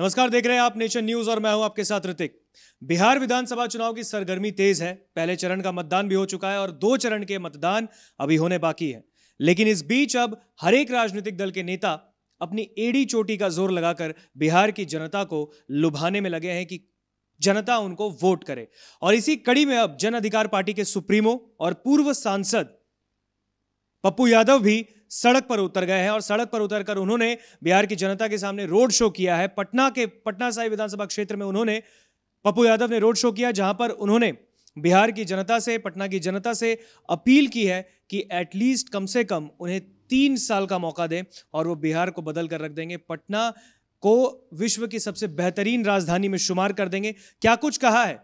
नमस्कार देख रहे हैं आप नेशन न्यूज और मैं हूं आपके साथ ऋतिक बिहार विधानसभा चुनाव की सरगर्मी तेज है पहले चरण का मतदान भी हो चुका है और दो चरण के मतदान अभी होने बाकी है लेकिन इस बीच अब हरेक राजनीतिक दल के नेता अपनी एड़ी चोटी का जोर लगाकर बिहार की जनता को लुभाने में लगे हैं कि जनता उनको वोट करे और इसी कड़ी में अब जन अधिकार पार्टी के सुप्रीमो और पूर्व सांसद पप्पू यादव भी सड़क पर उतर गए हैं और सड़क पर उतरकर उन्होंने बिहार की जनता के सामने रोड शो किया है पटना के पटना साहिब विधानसभा क्षेत्र में उन्होंने पप्पू यादव ने रोड शो किया जहां पर उन्होंने बिहार की जनता से पटना की जनता से अपील की है कि एटलीस्ट कम से कम उन्हें तीन साल का मौका दें और वो बिहार को बदल कर रख देंगे पटना को विश्व की सबसे बेहतरीन राजधानी में शुमार कर देंगे क्या कुछ कहा है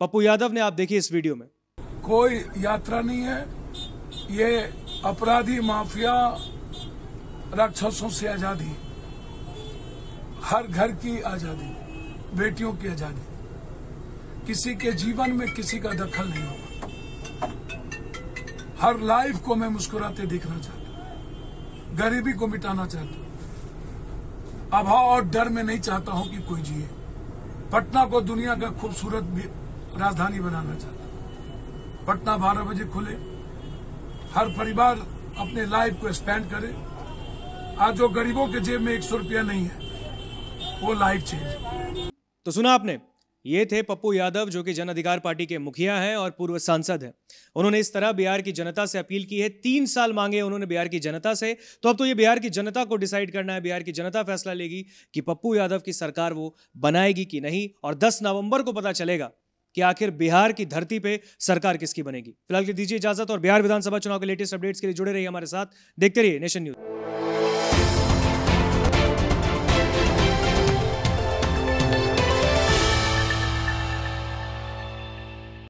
पप्पू यादव ने आप देखिए इस वीडियो में कोई यात्रा नहीं है ये अपराधी माफिया राक्षसों से आजादी हर घर की आजादी बेटियों की आजादी किसी के जीवन में किसी का दखल नहीं होगा हर लाइफ को मैं मुस्कुराते देखना चाहता गरीबी को मिटाना चाहता अभाव और डर में नहीं चाहता हूं कि कोई जिए पटना को दुनिया का खूबसूरत राजधानी बनाना चाहता पटना बारह बजे खुले हर परिवार अपने लाइफ को स्पेंड करे आज जो गरीबों के जेब में एक सौ रुपया नहीं है वो लाइफ चेंज तो सुना आपने ये थे पप्पू यादव जो कि जन अधिकार पार्टी के मुखिया हैं और पूर्व सांसद हैं उन्होंने इस तरह बिहार की जनता से अपील की है तीन साल मांगे उन्होंने बिहार की जनता से तो अब तो ये बिहार की जनता को डिसाइड करना है बिहार की जनता फैसला लेगी कि पप्पू यादव की सरकार वो बनाएगी कि नहीं और 10 नवंबर को पता चलेगा कि आखिर बिहार की धरती पे सरकार किसकी बनेगी फिलहाल के दीजिए इजाजत और बिहार विधानसभा चुनाव के लेटेस्ट अपडेट्स के लिए जुड़े रहिए हमारे साथ देखते रहिए नेशन न्यूज़